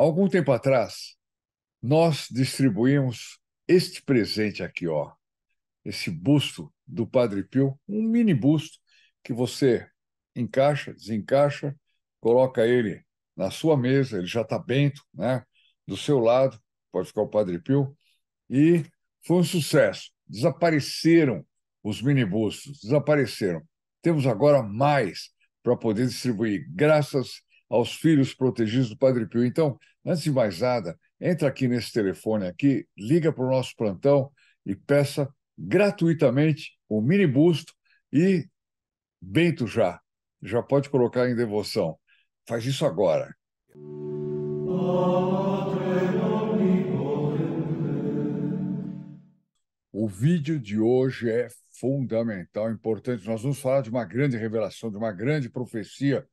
algum tempo atrás, nós distribuímos este presente aqui, ó. Esse busto do Padre Pio, um mini busto que você encaixa, desencaixa, coloca ele na sua mesa, ele já está bento, né? Do seu lado, pode ficar o Padre Pio. E foi um sucesso. Desapareceram os mini bustos, desapareceram. Temos agora mais para poder distribuir, graças aos filhos protegidos do Padre Pio. Então, antes de mais nada, entra aqui nesse telefone aqui, liga para o nosso plantão e peça gratuitamente o um mini busto e Bento já. Já pode colocar em devoção. Faz isso agora. O vídeo de hoje é fundamental, importante. Nós vamos falar de uma grande revelação, de uma grande profecia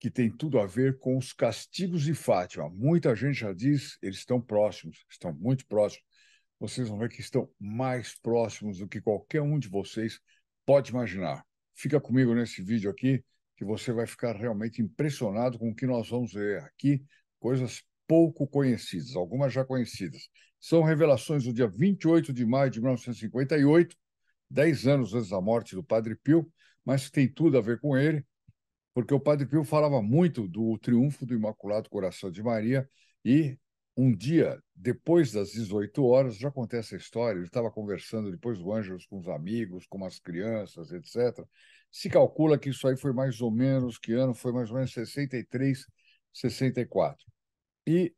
que tem tudo a ver com os castigos de Fátima. Muita gente já diz, eles estão próximos, estão muito próximos. Vocês vão ver que estão mais próximos do que qualquer um de vocês pode imaginar. Fica comigo nesse vídeo aqui, que você vai ficar realmente impressionado com o que nós vamos ver aqui, coisas pouco conhecidas, algumas já conhecidas. São revelações do dia 28 de maio de 1958, 10 anos antes da morte do Padre Pio, mas tem tudo a ver com ele porque o Padre Pio falava muito do triunfo do Imaculado Coração de Maria e um dia, depois das 18 horas, já contei essa história, ele estava conversando depois do anjos com os amigos, com as crianças, etc. Se calcula que isso aí foi mais ou menos, que ano? Foi mais ou menos 63, 64. E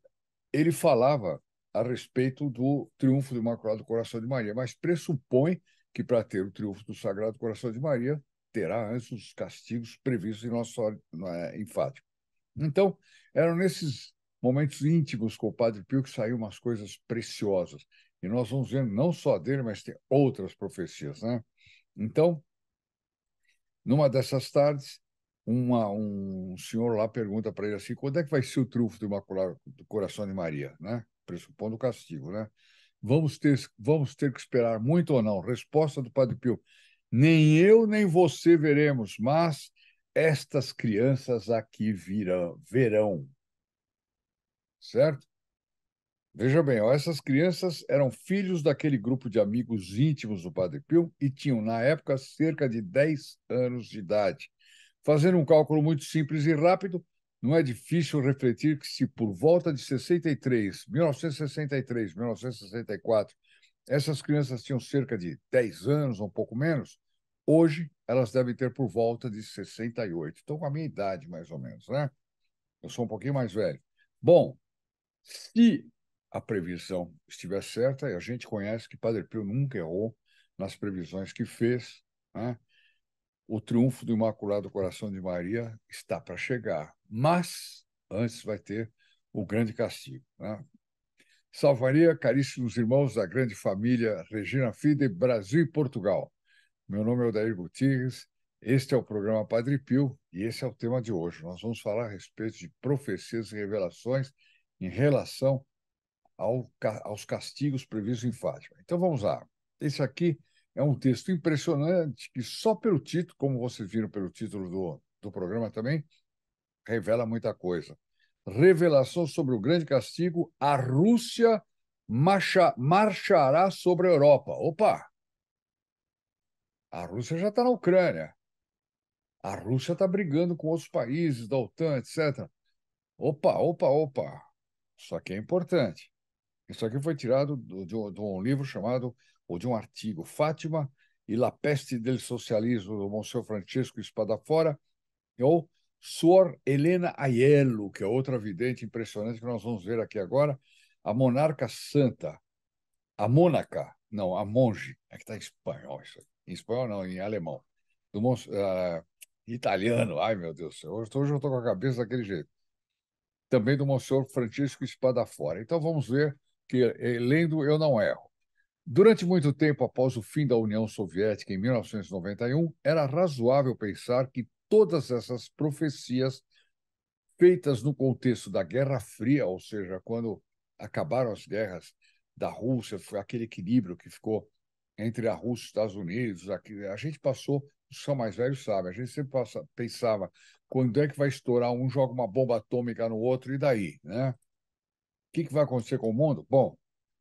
ele falava a respeito do triunfo do Imaculado Coração de Maria, mas pressupõe que para ter o triunfo do Sagrado Coração de Maria terá antes os castigos previstos em nosso é, enfático. Então, eram nesses momentos íntimos com o Padre Pio que saíram umas coisas preciosas. E nós vamos ver não só dele, mas tem outras profecias, né? Então, numa dessas tardes, uma, um senhor lá pergunta para ele assim, quando é que vai ser o triunfo do Imaculado do Coração de Maria, né? Pressupondo o castigo, né? Vamos ter, vamos ter que esperar muito ou não? Resposta do Padre Pio, nem eu nem você veremos, mas estas crianças aqui virão, verão. Certo? Veja bem, ó, essas crianças eram filhos daquele grupo de amigos íntimos do Padre Pio e tinham, na época, cerca de 10 anos de idade. Fazendo um cálculo muito simples e rápido, não é difícil refletir que se por volta de 63, 1963, 1964, essas crianças tinham cerca de 10 anos, um pouco menos. Hoje, elas devem ter por volta de 68. Estão com a minha idade, mais ou menos, né? Eu sou um pouquinho mais velho. Bom, se a previsão estiver certa, e a gente conhece que Padre Pio nunca errou nas previsões que fez, né? o triunfo do Imaculado Coração de Maria está para chegar. Mas antes vai ter o grande castigo. Né? Salvaria, caríssimos irmãos da grande família Regina Fide, Brasil e Portugal. Meu nome é Odair Gutierrez, este é o programa Padre Pio e esse é o tema de hoje. Nós vamos falar a respeito de profecias e revelações em relação ao, aos castigos previstos em Fátima. Então vamos lá. Esse aqui é um texto impressionante que só pelo título, como vocês viram pelo título do, do programa também, revela muita coisa revelação sobre o grande castigo, a Rússia marcha, marchará sobre a Europa. Opa! A Rússia já está na Ucrânia. A Rússia está brigando com outros países da OTAN, etc. Opa, opa, opa. Isso aqui é importante. Isso aqui foi tirado de um livro chamado, ou de um artigo, Fátima e La Peste del Socialismo, do Monsenhor Francisco Espadafora, ou Suor Helena Aiello, que é outra vidente impressionante que nós vamos ver aqui agora, a monarca santa, a monaca, não, a monge, é que está em espanhol isso aí. em espanhol não, em alemão, do uh, italiano, ai meu Deus do céu, hoje, hoje eu estou com a cabeça daquele jeito, também do Monsenhor Francisco Espadafora. Então vamos ver que, eh, lendo, eu não erro. Durante muito tempo após o fim da União Soviética, em 1991, era razoável pensar que todas essas profecias feitas no contexto da Guerra Fria, ou seja, quando acabaram as guerras da Rússia, foi aquele equilíbrio que ficou entre a Rússia e os Estados Unidos. A gente passou, os são mais velhos sabem, a gente sempre passa, pensava quando é que vai estourar um joga uma bomba atômica no outro e daí, né? O que, que vai acontecer com o mundo? Bom,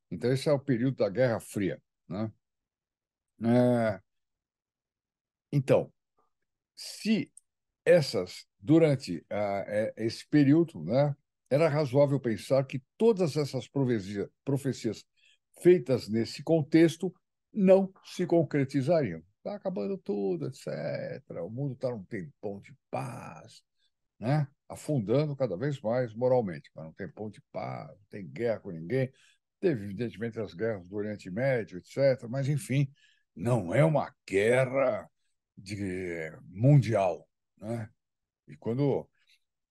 então esse é o período da Guerra Fria, né? É... Então, se essas, durante a, ah, a, é, esse período, né, era razoável pensar que todas essas profecia, profecias feitas nesse contexto não se concretizariam. Está acabando tudo, etc. O mundo está num tempão de paz, né? afundando cada vez mais moralmente, mas não tem pão de paz, não tem guerra com ninguém. Teve, evidentemente, as guerras do Oriente Médio, etc. Mas, enfim, não é uma guerra de mundial. Né? E quando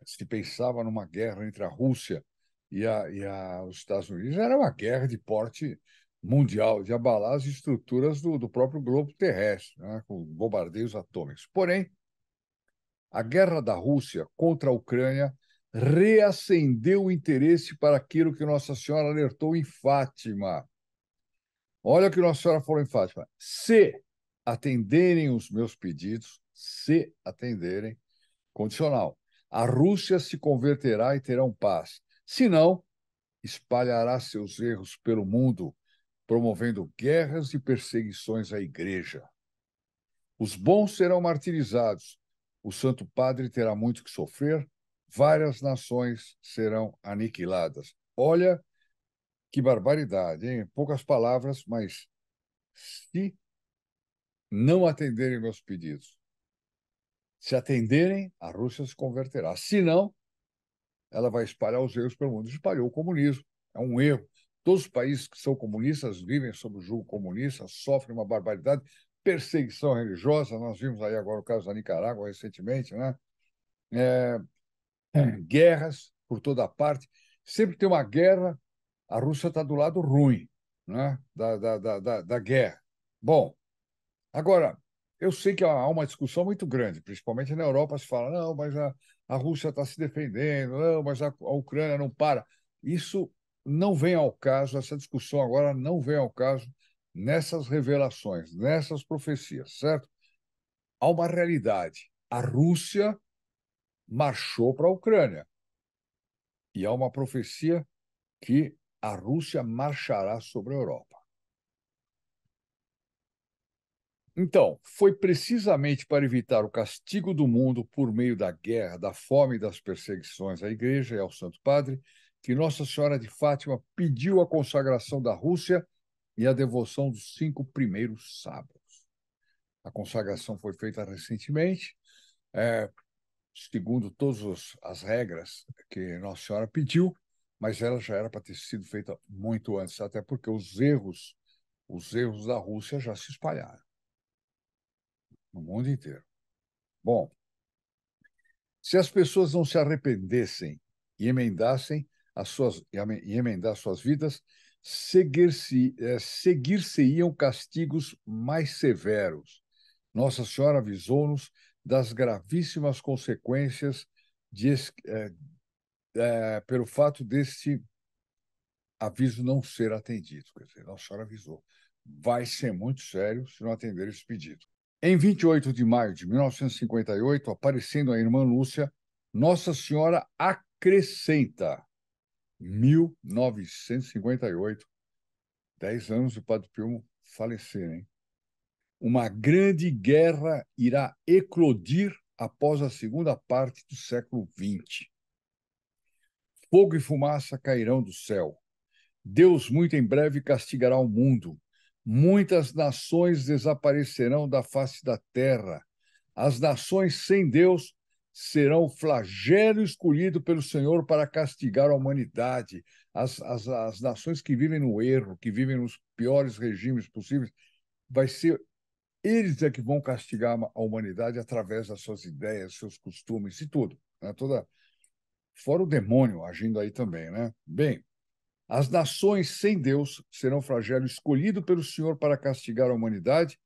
se pensava numa guerra entre a Rússia e, a, e a, os Estados Unidos, era uma guerra de porte mundial, de abalar as estruturas do, do próprio globo terrestre, né? com bombardeios atômicos. Porém, a guerra da Rússia contra a Ucrânia reacendeu o interesse para aquilo que Nossa Senhora alertou em Fátima. Olha o que Nossa Senhora falou em Fátima. Se atenderem os meus pedidos, se atenderem, condicional. A Rússia se converterá e um paz. Se não, espalhará seus erros pelo mundo, promovendo guerras e perseguições à igreja. Os bons serão martirizados, o Santo Padre terá muito que sofrer, várias nações serão aniquiladas. Olha que barbaridade, hein? Poucas palavras, mas se não atenderem meus pedidos, se atenderem, a Rússia se converterá. Se não, ela vai espalhar os erros pelo mundo. Espalhou o comunismo. É um erro. Todos os países que são comunistas vivem sob o jugo comunista, sofrem uma barbaridade, perseguição religiosa. Nós vimos aí agora o caso da Nicarágua recentemente, né? É, é. guerras por toda parte. Sempre tem uma guerra, a Rússia está do lado ruim né? da, da, da, da, da guerra. Bom, agora, eu sei que há uma discussão muito grande, principalmente na Europa se fala, não, mas a, a Rússia está se defendendo, não, mas a, a Ucrânia não para. Isso não vem ao caso, essa discussão agora não vem ao caso nessas revelações, nessas profecias, certo? Há uma realidade. A Rússia marchou para a Ucrânia. E há uma profecia que a Rússia marchará sobre a Europa. Então, foi precisamente para evitar o castigo do mundo por meio da guerra, da fome e das perseguições à Igreja e ao Santo Padre que Nossa Senhora de Fátima pediu a consagração da Rússia e a devoção dos cinco primeiros sábados. A consagração foi feita recentemente, é, segundo todas as regras que Nossa Senhora pediu, mas ela já era para ter sido feita muito antes, até porque os erros, os erros da Rússia já se espalharam no mundo inteiro. Bom, se as pessoas não se arrependessem e emendassem as suas, e emendar suas vidas, seguir-se é, eh, iam castigos mais severos. Nossa Senhora avisou-nos das gravíssimas consequências de, é, é, pelo fato deste aviso não ser atendido. Quer dizer, Nossa Senhora avisou. Vai ser muito sério se não atender esse pedido. Em 28 de maio de 1958, aparecendo a irmã Lúcia, Nossa Senhora acrescenta 1958, 10 anos do Padre Pio falecer, hein? Uma grande guerra irá eclodir após a segunda parte do século XX. Fogo e fumaça cairão do céu. Deus muito em breve castigará o mundo Muitas nações desaparecerão da face da terra. As nações sem Deus serão o flagelo escolhido pelo Senhor para castigar a humanidade. As, as, as nações que vivem no erro, que vivem nos piores regimes possíveis, vai ser eles é que vão castigar a humanidade através das suas ideias, seus costumes e tudo. Né? Toda... Fora o demônio agindo aí também, né? Bem, as nações sem Deus serão flagelo escolhido pelo Senhor para castigar a humanidade.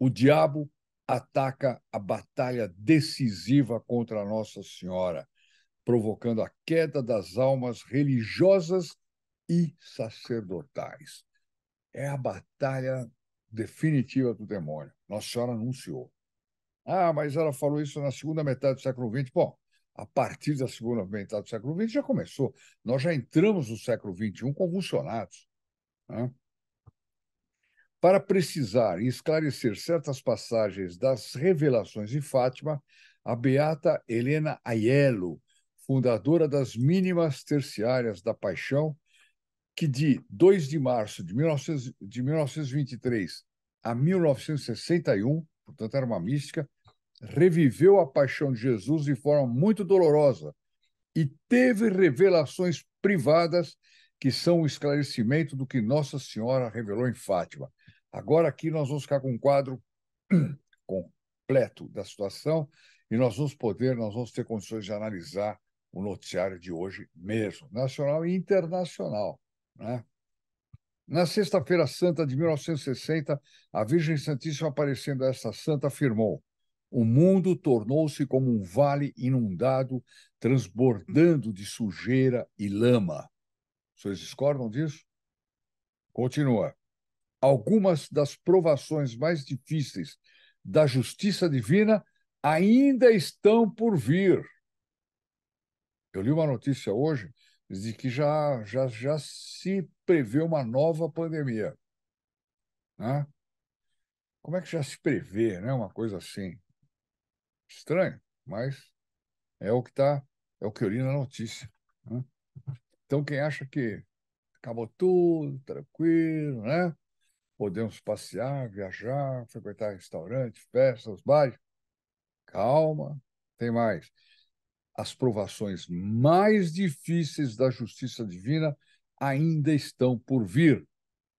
O diabo ataca a batalha decisiva contra Nossa Senhora, provocando a queda das almas religiosas e sacerdotais. É a batalha definitiva do demônio. Nossa Senhora anunciou. Ah, mas ela falou isso na segunda metade do século XX. Bom, a partir da segunda metade do século XX já começou. Nós já entramos no século XXI convulsionados. Né? Para precisar e esclarecer certas passagens das revelações de Fátima, a beata Helena Aiello, fundadora das mínimas terciárias da paixão, que de 2 de março de, 19, de 1923 a 1961, portanto era uma mística, reviveu a paixão de Jesus de forma muito dolorosa e teve revelações privadas que são o esclarecimento do que Nossa Senhora revelou em Fátima. Agora aqui nós vamos ficar com um quadro completo da situação e nós vamos poder, nós vamos ter condições de analisar o noticiário de hoje mesmo, nacional e internacional. Né? Na Sexta-feira Santa de 1960, a Virgem Santíssima aparecendo a esta santa afirmou: o mundo tornou-se como um vale inundado, transbordando de sujeira e lama. Vocês discordam disso? Continua. Algumas das provações mais difíceis da justiça divina ainda estão por vir. Eu li uma notícia hoje de que já, já, já se prevê uma nova pandemia. Né? Como é que já se prevê né? uma coisa assim? Estranho, mas é o que tá, é o que eu li na notícia. Né? Então, quem acha que acabou tudo, tranquilo, né? Podemos passear, viajar, frequentar restaurantes, festas, bares. Calma, tem mais. As provações mais difíceis da justiça divina ainda estão por vir,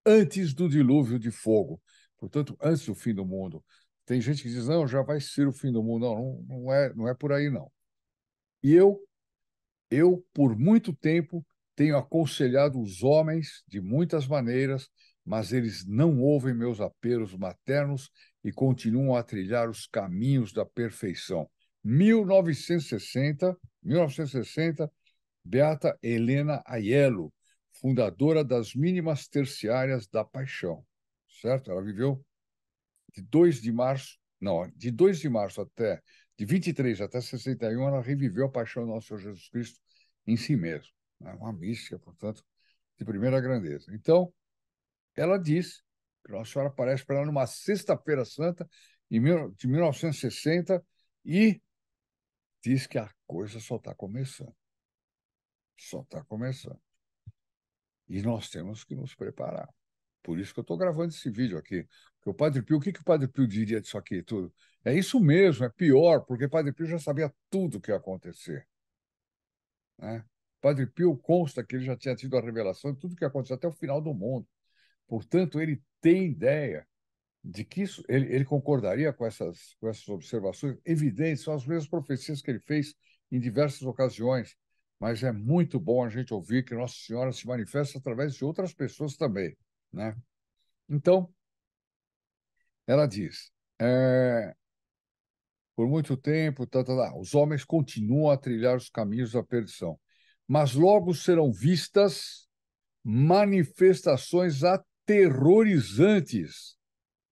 antes do dilúvio de fogo. Portanto, antes do fim do mundo. Tem gente que diz, não, já vai ser o fim do mundo. Não, não, é, não é por aí, não. E eu, eu, por muito tempo, tenho aconselhado os homens de muitas maneiras, mas eles não ouvem meus apelos maternos e continuam a trilhar os caminhos da perfeição. 1960, 1960, Beata Helena Aiello, fundadora das mínimas terciárias da paixão, certo? Ela viveu de 2 de março, não, de 2 de março até, de 23 até 61, ela reviveu a paixão do nosso Senhor Jesus Cristo em si mesmo. Né? Uma mística, portanto, de primeira grandeza. Então, ela diz que Nossa Senhora aparece para ela numa Sexta-feira Santa, de 1960, e diz que a coisa só está começando. Só está começando. E nós temos que nos preparar por isso que eu estou gravando esse vídeo aqui. Porque o Padre Pio, o que, que o Padre Pio diria disso aqui tudo? É isso mesmo, é pior, porque o Padre Pio já sabia tudo o que ia acontecer. Né? O Padre Pio consta que ele já tinha tido a revelação de tudo o que ia acontecer até o final do mundo. Portanto, ele tem ideia de que isso, ele, ele concordaria com essas, com essas observações evidentes, são as mesmas profecias que ele fez em diversas ocasiões, mas é muito bom a gente ouvir que Nossa Senhora se manifesta através de outras pessoas também. Né? Então, ela diz: é, por muito tempo, tá, tá, tá, os homens continuam a trilhar os caminhos da perdição, mas logo serão vistas manifestações aterrorizantes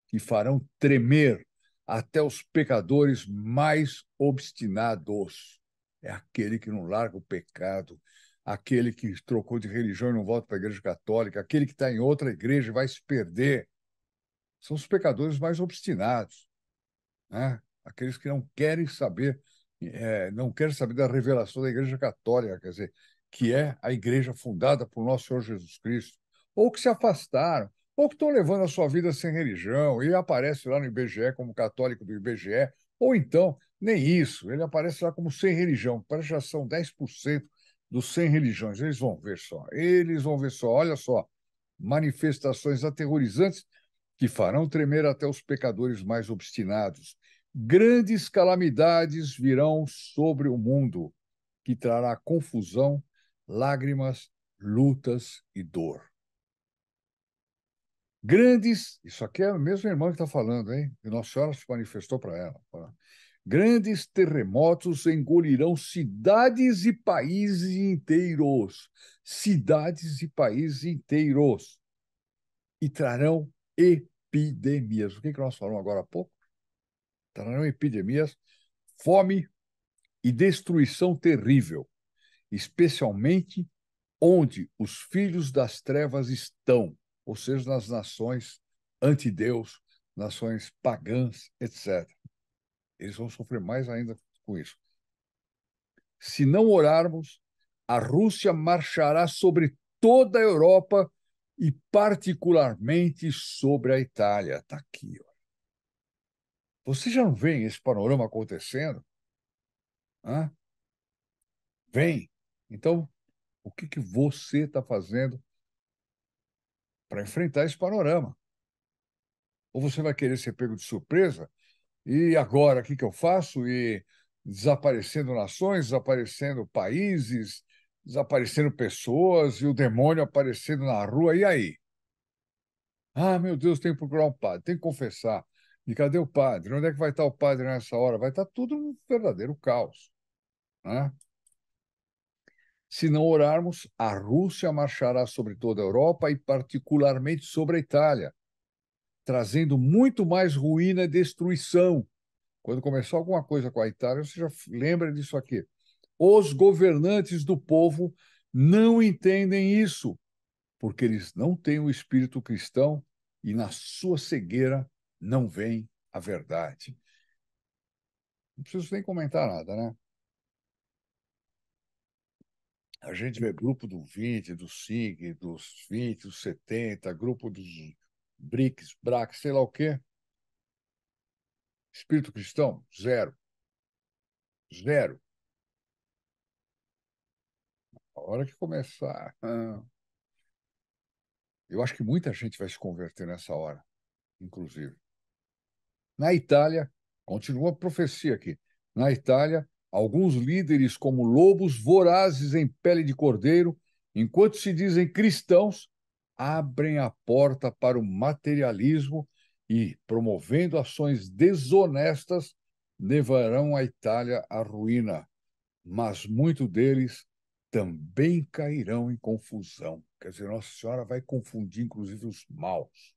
que farão tremer até os pecadores mais obstinados. É aquele que não larga o pecado, aquele que trocou de religião e não volta para a igreja católica, aquele que está em outra igreja e vai se perder. São os pecadores mais obstinados, né? aqueles que não querem saber, é, não querem saber da revelação da igreja católica, quer dizer, que é a igreja fundada por nosso Senhor Jesus Cristo, ou que se afastaram, ou que estão levando a sua vida sem religião e aparece lá no IBGE como católico do IBGE, ou então, nem isso, ele aparece lá como sem religião, Parece que prestação 10% dos 100 religiões. Eles vão ver só, eles vão ver só, olha só, manifestações aterrorizantes que farão tremer até os pecadores mais obstinados. Grandes calamidades virão sobre o mundo, que trará confusão, lágrimas, lutas e dor. Grandes, isso aqui é a mesma irmã que está falando, hein? E Nossa Senhora se manifestou para ela. Pra... Grandes terremotos engolirão cidades e países inteiros. Cidades e países inteiros. E trarão epidemias. O que, é que nós falamos agora há pouco? Trarão epidemias, fome e destruição terrível, especialmente onde os filhos das trevas estão, ou seja, nas nações antideus, nações pagãs, etc. Eles vão sofrer mais ainda com isso. Se não orarmos, a Rússia marchará sobre toda a Europa e, particularmente, sobre a Itália. Está aqui. Ó. Você já não vê esse panorama acontecendo? Hã? Vem. Então, o que, que você está fazendo para enfrentar esse panorama? Ou você vai querer ser pego de surpresa e agora, o que, que eu faço? E desaparecendo nações, desaparecendo países, desaparecendo pessoas e o demônio aparecendo na rua. E aí? Ah, meu Deus, tem que procurar um padre, tem que confessar. E cadê o padre? Onde é que vai estar o padre nessa hora? Vai estar tudo um verdadeiro caos. Né? Se não orarmos, a Rússia marchará sobre toda a Europa e, particularmente, sobre a Itália, trazendo muito mais ruína e destruição. Quando começou alguma coisa com a Itália, você já lembra disso aqui. Os governantes do povo não entendem isso, porque eles não têm o espírito cristão e na sua cegueira não veem a verdade. Não preciso nem comentar nada, né? A gente vê grupo do 20, do SIG, dos 20, dos 70, grupo dos BRICS, BRAC, sei lá o quê. Espírito cristão, zero. Zero. A hora que começar. Eu acho que muita gente vai se converter nessa hora, inclusive. Na Itália, continua a profecia aqui. Na Itália, alguns líderes, como lobos vorazes em pele de cordeiro, enquanto se dizem cristãos, abrem a porta para o materialismo e, promovendo ações desonestas, levarão a Itália à ruína. Mas muito deles também cairão em confusão. Quer dizer, Nossa Senhora vai confundir, inclusive, os maus.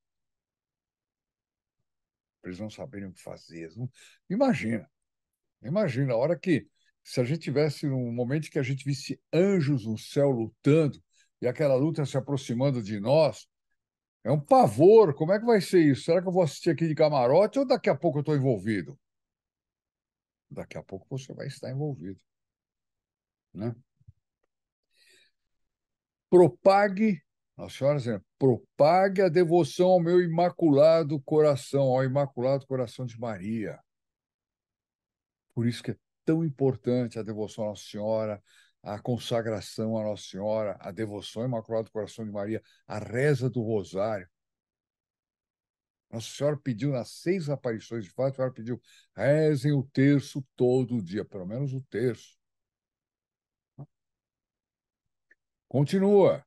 eles não saberem o que fazer. Imagina. Imagina a hora que, se a gente tivesse um momento que a gente visse anjos no céu lutando e aquela luta se aproximando de nós, é um pavor. Como é que vai ser isso? Será que eu vou assistir aqui de camarote ou daqui a pouco eu estou envolvido? Daqui a pouco você vai estar envolvido. Né? Propague, Nossa Senhora dizendo, propague a devoção ao meu imaculado coração, ao imaculado coração de Maria. Por isso que é tão importante a devoção à Nossa Senhora, a consagração à Nossa Senhora, a devoção imaculada do coração de Maria, a reza do rosário. Nossa Senhora pediu nas seis aparições de fato, ela pediu rezem o terço todo dia, pelo menos o terço. Continua.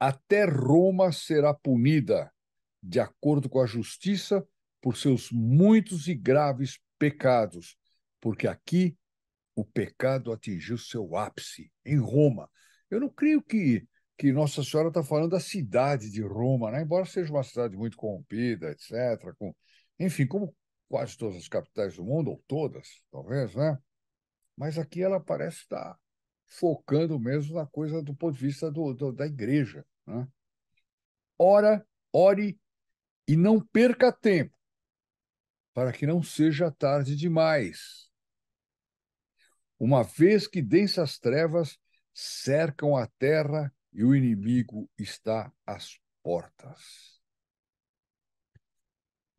Até Roma será punida, de acordo com a justiça, por seus muitos e graves pecados, porque aqui o pecado atingiu seu ápice em Roma. Eu não creio que, que Nossa Senhora está falando da cidade de Roma, né? embora seja uma cidade muito corrompida, etc. Com, enfim, como quase todas as capitais do mundo, ou todas, talvez, né? Mas aqui ela parece estar tá focando mesmo na coisa do ponto de vista do, do da igreja. Né? Ora, ore e não perca tempo, para que não seja tarde demais uma vez que densas trevas cercam a terra e o inimigo está às portas.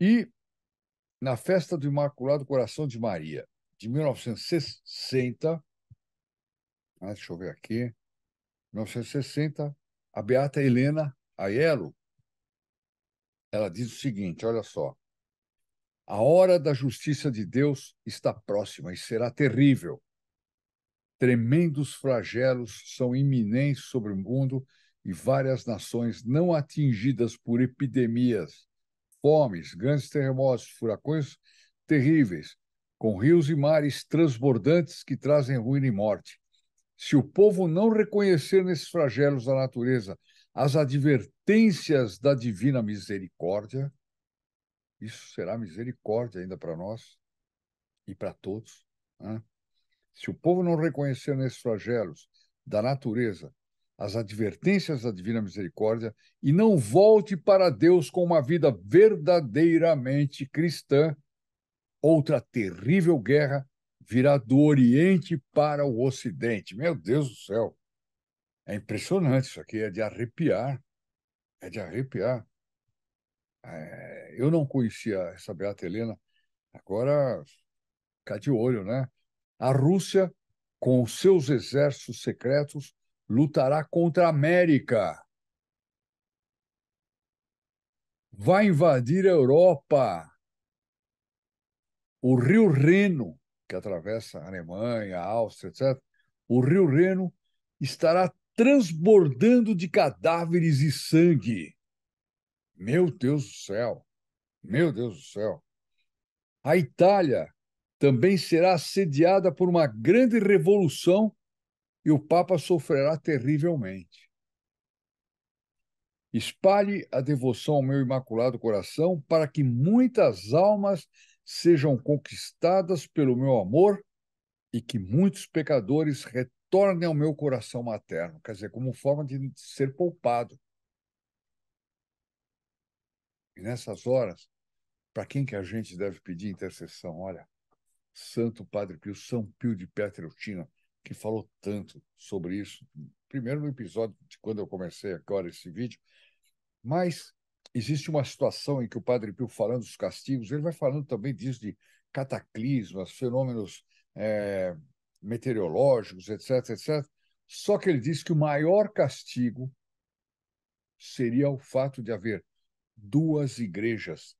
E na festa do Imaculado Coração de Maria, de 1960, ah, deixa eu ver aqui, 1960, a beata Helena Aiello, ela diz o seguinte, olha só, a hora da justiça de Deus está próxima e será terrível. Tremendos flagelos são iminentes sobre o mundo e várias nações não atingidas por epidemias, fomes, grandes terremotos, furacões terríveis, com rios e mares transbordantes que trazem ruína e morte. Se o povo não reconhecer nesses flagelos da natureza as advertências da divina misericórdia, isso será misericórdia ainda para nós e para todos. Né? Se o povo não reconhecer nesses flagelos da natureza as advertências da divina misericórdia e não volte para Deus com uma vida verdadeiramente cristã, outra terrível guerra virá do Oriente para o Ocidente. Meu Deus do céu! É impressionante isso aqui, é de arrepiar. É de arrepiar. É, eu não conhecia essa Beata Helena, agora ficar de olho, né? A Rússia, com os seus exércitos secretos, lutará contra a América. Vai invadir a Europa. O Rio Reno, que atravessa a Alemanha, a Áustria, etc., o Rio Reno estará transbordando de cadáveres e sangue. Meu Deus do céu! Meu Deus do céu! A Itália também será assediada por uma grande revolução e o Papa sofrerá terrivelmente. Espalhe a devoção ao meu imaculado coração para que muitas almas sejam conquistadas pelo meu amor e que muitos pecadores retornem ao meu coração materno, quer dizer, como forma de ser poupado. E nessas horas, para quem que a gente deve pedir intercessão? Olha, Santo Padre Pio, São Pio de Pietrelcina, que falou tanto sobre isso, primeiro no episódio de quando eu comecei agora esse vídeo, mas existe uma situação em que o Padre Pio, falando dos castigos, ele vai falando também disso de cataclismas, fenômenos é, meteorológicos, etc, etc. Só que ele diz que o maior castigo seria o fato de haver duas igrejas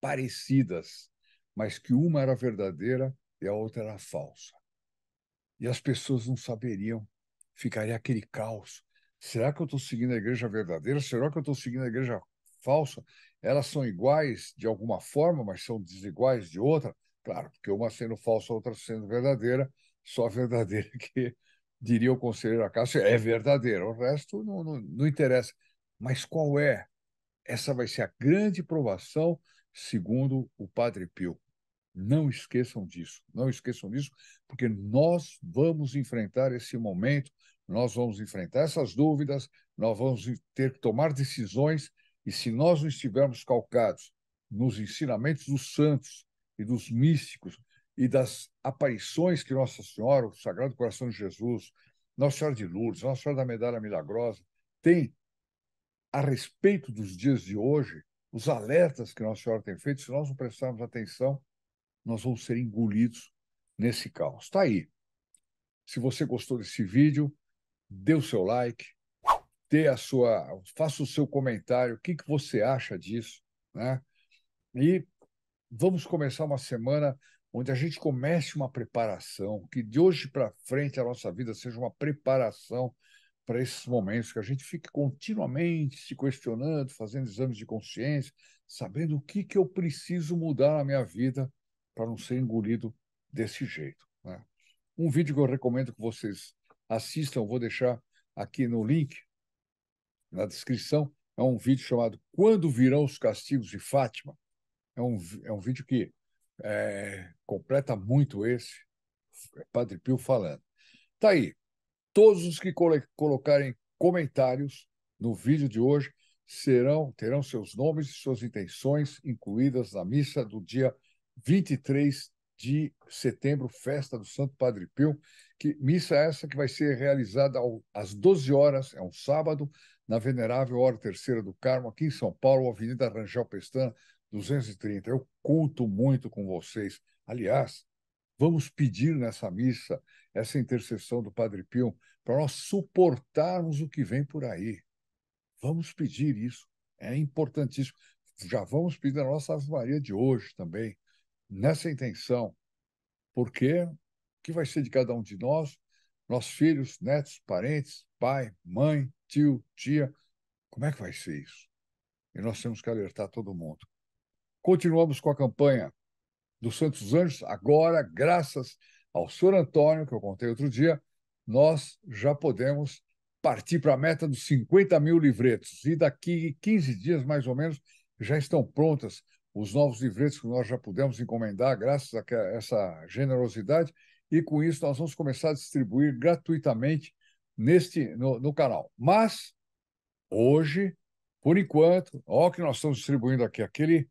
parecidas mas que uma era verdadeira e a outra era falsa. E as pessoas não saberiam, ficaria aquele caos. Será que eu estou seguindo a igreja verdadeira? Será que eu estou seguindo a igreja falsa? Elas são iguais de alguma forma, mas são desiguais de outra? Claro, porque uma sendo falsa, a outra sendo verdadeira, só a verdadeira que diria o conselheiro Acácio é verdadeira, o resto não, não, não interessa. Mas qual é? Essa vai ser a grande provação, segundo o Padre Pio. Não esqueçam disso, não esqueçam disso, porque nós vamos enfrentar esse momento, nós vamos enfrentar essas dúvidas, nós vamos ter que tomar decisões, e se nós não estivermos calcados nos ensinamentos dos santos e dos místicos e das aparições que Nossa Senhora, o Sagrado Coração de Jesus, Nossa Senhora de Lourdes, Nossa Senhora da Medalha Milagrosa, tem a respeito dos dias de hoje, os alertas que Nossa Senhora tem feito, se nós não prestarmos atenção, nós vamos ser engolidos nesse caos. Está aí. Se você gostou desse vídeo, dê o seu like, dê a sua, faça o seu comentário, o que, que você acha disso, né? E vamos começar uma semana onde a gente comece uma preparação, que de hoje para frente a nossa vida seja uma preparação para esses momentos, que a gente fique continuamente se questionando, fazendo exames de consciência, sabendo o que, que eu preciso mudar na minha vida para não ser engolido desse jeito. Né? Um vídeo que eu recomendo que vocês assistam, vou deixar aqui no link, na descrição, é um vídeo chamado Quando Virão os Castigos de Fátima. É um, é um vídeo que é, completa muito esse, é Padre Pio falando. Tá aí. Todos os que colocarem comentários no vídeo de hoje serão terão seus nomes e suas intenções incluídas na missa do dia 23 de setembro, festa do Santo Padre Pio, que missa é essa que vai ser realizada ao, às 12 horas, é um sábado, na Venerável Hora Terceira do Carmo, aqui em São Paulo, Avenida Rangel Pestana, 230. Eu conto muito com vocês. Aliás, vamos pedir nessa missa essa intercessão do Padre Pio para nós suportarmos o que vem por aí. Vamos pedir isso. É importantíssimo. Já vamos pedir a nossa Ave Maria de hoje também nessa intenção, porque o que vai ser de cada um de nós, nossos filhos, netos, parentes, pai, mãe, tio, tia, como é que vai ser isso? E nós temos que alertar todo mundo. Continuamos com a campanha dos Santos Anjos, agora, graças ao senhor Antônio, que eu contei outro dia, nós já podemos partir para a meta dos 50 mil livretos. E daqui 15 dias, mais ou menos, já estão prontas os novos livretos que nós já pudemos encomendar, graças a essa generosidade, e com isso nós vamos começar a distribuir gratuitamente neste no, no canal. Mas, hoje, por enquanto, ó que nós estamos distribuindo aqui, aquele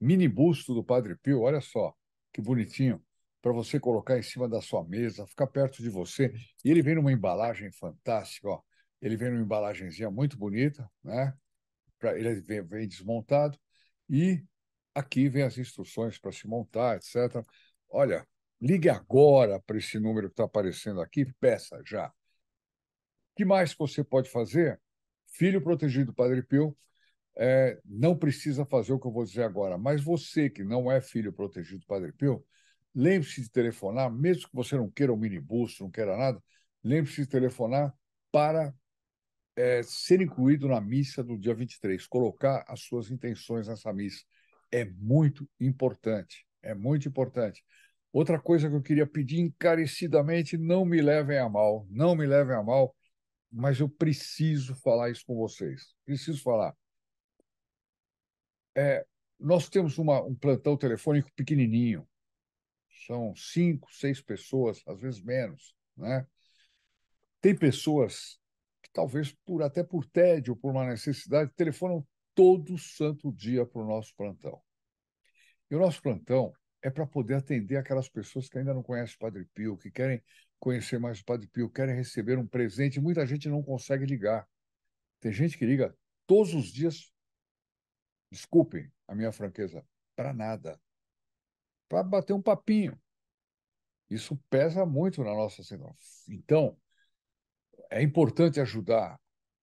mini busto do Padre Pio, olha só, que bonitinho, para você colocar em cima da sua mesa, ficar perto de você. E ele vem numa embalagem fantástica, ó. Ele vem numa embalagenzinha muito bonita, né? Pra, ele vem, vem desmontado. E Aqui vem as instruções para se montar, etc. Olha, ligue agora para esse número que está aparecendo aqui, peça já. O que mais você pode fazer? Filho protegido do Padre Pio, é, não precisa fazer o que eu vou dizer agora, mas você que não é filho protegido do Padre Pio, lembre-se de telefonar, mesmo que você não queira um minibus, não queira nada, lembre-se de telefonar para é, ser incluído na missa do dia 23, colocar as suas intenções nessa missa é muito importante. É muito importante. Outra coisa que eu queria pedir encarecidamente, não me levem a mal, não me levem a mal, mas eu preciso falar isso com vocês. Preciso falar. É, nós temos uma, um plantão telefônico pequenininho. São cinco, seis pessoas, às vezes menos, né? Tem pessoas que talvez por até por tédio, por uma necessidade, telefonam todo santo dia para o nosso plantão. E o nosso plantão é para poder atender aquelas pessoas que ainda não conhecem o Padre Pio, que querem conhecer mais o Padre Pio, querem receber um presente. Muita gente não consegue ligar. Tem gente que liga todos os dias, desculpem a minha franqueza, para nada, para bater um papinho. Isso pesa muito na nossa. Então, é importante ajudar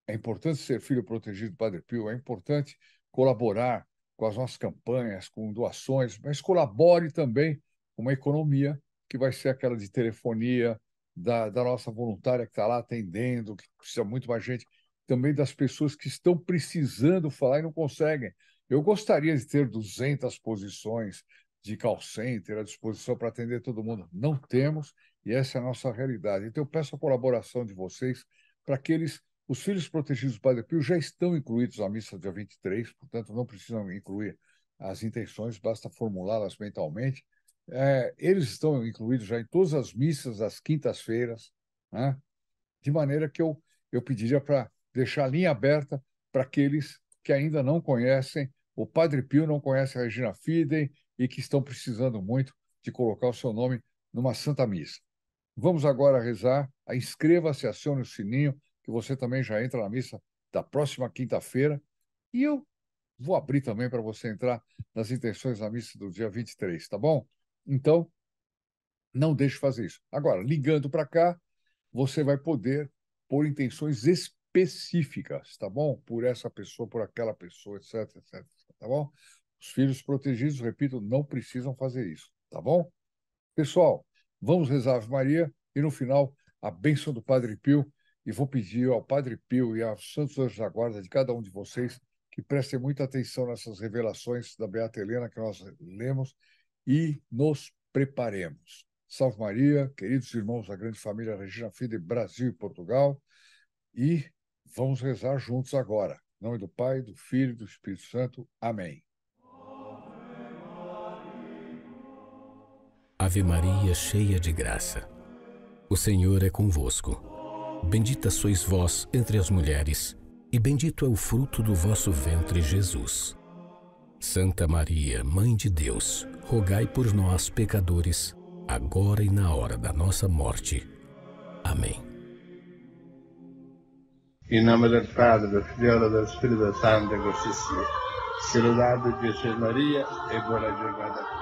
é importante ser filho protegido do Padre Pio, é importante colaborar com as nossas campanhas, com doações, mas colabore também com uma economia que vai ser aquela de telefonia, da, da nossa voluntária que está lá atendendo, que precisa muito mais gente, também das pessoas que estão precisando falar e não conseguem. Eu gostaria de ter 200 posições de call center à disposição para atender todo mundo. Não temos, e essa é a nossa realidade. Então, eu peço a colaboração de vocês para que eles os filhos protegidos do Padre Pio já estão incluídos na missa do dia 23, portanto, não precisam incluir as intenções, basta formulá-las mentalmente. É, eles estão incluídos já em todas as missas das quintas-feiras, né? de maneira que eu, eu pediria para deixar a linha aberta para aqueles que ainda não conhecem o Padre Pio, não conhece a Regina Fidem e que estão precisando muito de colocar o seu nome numa Santa Missa. Vamos agora rezar. Inscreva-se, acione o sininho, que você também já entra na missa da próxima quinta-feira. E eu vou abrir também para você entrar nas intenções da missa do dia 23, tá bom? Então, não deixe fazer isso. Agora, ligando para cá, você vai poder pôr intenções específicas, tá bom? Por essa pessoa, por aquela pessoa, etc, etc, tá bom? Os filhos protegidos, repito, não precisam fazer isso, tá bom? Pessoal, vamos rezar a Ave Maria e no final a bênção do Padre Pio e vou pedir ao Padre Pio e aos Santos Anjos da Guarda de cada um de vocês que prestem muita atenção nessas revelações da Beata Helena que nós lemos e nos preparemos. Salve Maria, queridos irmãos da grande família Regina Fide Brasil e Portugal, e vamos rezar juntos agora. Em nome do Pai, do Filho e do Espírito Santo. Amém. Ave Maria, cheia de graça. O Senhor é convosco. Bendita sois vós entre as mulheres, e bendito é o fruto do vosso ventre, Jesus. Santa Maria, Mãe de Deus, rogai por nós, pecadores, agora e na hora da nossa morte. Amém. Em nome do Pai, do Filho e do Espírito Santo, Così sia. Saludato Gesù Maria e a giornata